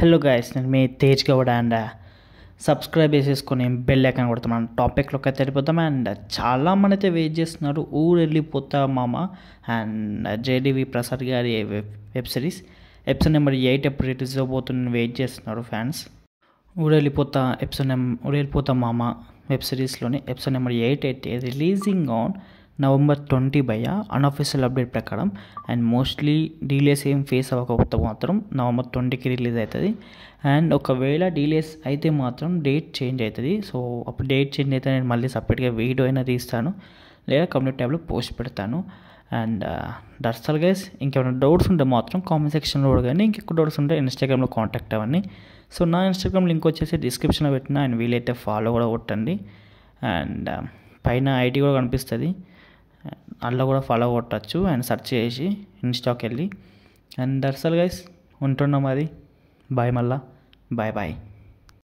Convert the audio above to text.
hello guys నేను మీ Tej Goud and subscribe చేసేసుకొని బెల్ ఐకాన్ కొడతాం టాపిక్లోకి అయితే వెళ్ళిపోతాం అండ్ చాలామంది అయితే వెయిట్ చేస్తున్నారు ఊరు వెళ్ళిపోతా మామ అండ్ uh, జేడివి ప్రసాద్ గారి web series episode number eight ఎప్పుడు రిలీజ్ అవబోతుందని వెయిట్ చేస్తున్నారు ఫ్యాన్స్ ఊరు వెళ్ళిపోతా ఎపిసోడ్ నెంబర్ ఊరు వెళ్ళిపోతా మామ వెబ్ సిరీస్లోని ఎపిసోడ్ నెంబర్ ఎయిట్ అయితే releasing on November twenty by unofficial update ప్రకారం అండ్ మోస్ట్లీ డీలేస్ ఏం ఫేస్ అవ్వకపోతే మాత్రం నవంబర్ ట్వంటీకి రిలీజ్ అవుతుంది అండ్ ఒకవేళ డీలేస్ అయితే మాత్రం డేట్ చేంజ్ అవుతుంది సో అప్పుడు డేట్ చేంజ్ అయితే నేను మళ్ళీ సపరేట్గా వీడియో అయినా తీస్తాను లేదా కమ్యూనిటీ ట్యాబ్లో పోస్ట్ పెడతాను అండ్ దర్శల్ గైస్ ఇంకేమైనా డౌట్స్ ఉంటే మాత్రం కామెంట్ సెక్షన్లో కూడా కానీ ఇంకెక్కువ డౌట్స్ ఉంటే ఇన్స్టాగ్రామ్లో కాంటాక్ట్ అవ్వండి సో నా ఇన్స్టాగ్రామ్ లింక్ వచ్చేసి డిస్క్రిప్షన్లో పెట్టిన అండ్ వీలైతే ఫాలో కూడా కొట్టండి అండ్ um, పైన ఐడి కూడా కనిపిస్తుంది అందులో కూడా ఫాలో కొట్టచ్చు అండ్ సెర్చ్ చేసి ఇన్స్టాకి వెళ్ళి అండ్ దట్స్ గైస్ ఉంటున్నాం అది బాయ్ మళ్ళా బాయ్ బాయ్